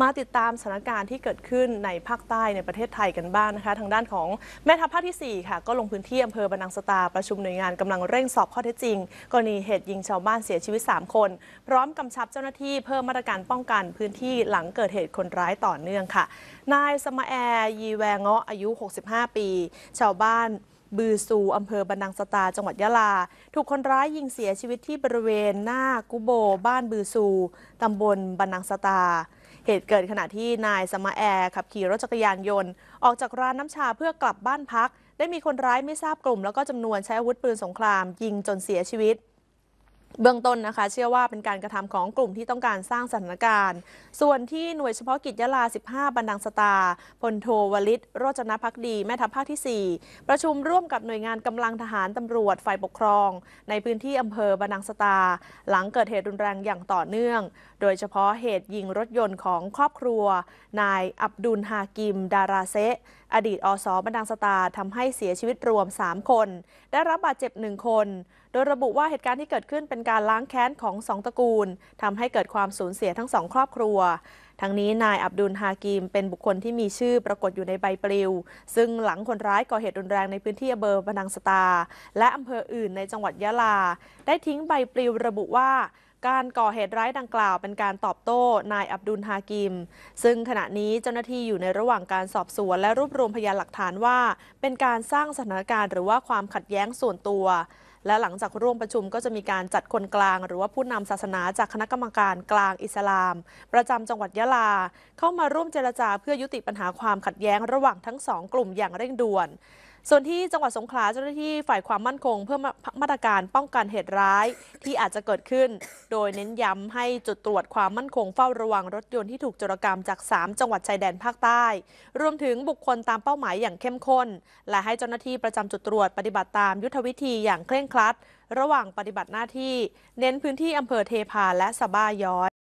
มาติดตามสถานการณ์ที่เกิดขึ้นในภาคใต้ในประเทศไทยกันบ้างนะคะ ทางด้านของแม่ทัพภาคที่ 4 ค่ะ ก็ลงพื้นที่อำเภอบรรนังสตาประชุมหน่วยงานกำลังเร่งสอบข้อเท็จจริง กรณีเหตุยิงชาวบ้านเสียชีวิต 3 คน พร้อมกำชับเจ้าหน้าที่เพิ่มมาตรการป้องกันพื้นที่หลังเกิดเหตุคนร้ายต่อเนื่องค่ะ นายสมาแอ ยีแวงเงาะอายุ 65 ปี ชาวบ้านบือซูอำเภอบันดังสตาจังหวัดยะลาถูกคนร้ายยิงเสียชีวิตที่บริเวณหน้ากุโบ บ้านบือซูตำบลบันดังสตาเหตุเกิดขณะที่นายสมาแอร์ขับขี่รถจักรยานยนต์ ออกจากร้านน้ำชาเพื่อกลับบ้านพัก ได้มีคนร้ายไม่ทราบกลุ่มแล้วก็จำนวนใช้อาวุธปืนสงคราม ยิงจนเสียชีวิตเบื้องต้นนะคะเชื่อว่าเป็นการกระทำของกลุ่มที่ต้องการสร้างสถานการณ์ ส่วนที่หน่วยเฉพาะกิจยะลา 15 บันดังสตา พลโทวลิตโรจนพักดี แม่ทัพภาคที่ 4 ประชุมร่วมกับหน่วยงานกำลังทหารตำรวจฝ่ายปกครอง ในพื้นที่อำเภอบันดังสตา หลังเกิดเหตุรุนแรงอย่างต่อเนื่อง โดยเฉพาะเหตุยิงรถยนต์ของครอบครัวนายอับดุลฮากิม ดาราเซอดีตอสบันดังสตาทำให้เสียชีวิตรวม 3 คน ได้รับบาดเจ็บ 1 คน โดยระบุว่าเหตุการณ์ที่เกิดขึ้นเป็นการล้างแค้นของ 2ตระกูลทำให้เกิดความสูญเสียทั้งสองครอบครัวทั้งนี้นายอับดุลฮากิมเป็นบุคคลที่มีชื่อปรากฏอยู่ในใบปลิว ซึ่งหลังคนร้ายก่อเหตุรุนแรงในพื้นที่อำเภอบันังสตาและอำเภออื่น ในจังหวัดยะลา ได้ทิ้งใบปลิวระบุว่า การก่อเหตุร้ายดังกล่าว เป็นการตอบโต้นายอับดุลฮากิม ซึ่งขณะนี้เจ้าหน้าที่อยู่ในระหว่างการสอบสวนและรวบรวมพยานหลักฐานว่าเป็นการสร้างสถานการณ์หรือว่าความขัดแย้งส่วนตัวและหลังจากร่วมประชุมก็จะมีการจัดคนกลาง หรือว่าผู้นำศาสนาจากคณะกรรมการกลางอิสลาม ประจำจังหวัดยะลา เข้ามาร่วมเจรจาเพื่อยุติปัญหาความขัดแย้งระหว่างทั้งสองกลุ่มอย่างเร่งด่วนส่วนที่จังหวัดสงขลาเจ้าหน้าที่ฝ่ายความมั่นคงเพื่อมาตรการป้องกันเหตุร้ายที่อาจจะเกิดขึ้น โดยเน้นย้ำให้จุดตรวจความมั่นคงเฝ้าระวังรถยนต์ที่ถูกจรกรรมจาก 3 จังหวัดชายแดนภาคใต้ รวมถึงบุคคลตามเป้าหมายอย่างเข้มข้น และให้เจ้าหน้าที่ประจำจุดตรวจปฏิบัติตามยุทธวิธีอย่างเคร่งครัด ระหว่างปฏิบัติหน้าที่ เน้นพื้นที่อำเภอเทพาและสะบ้าย้อย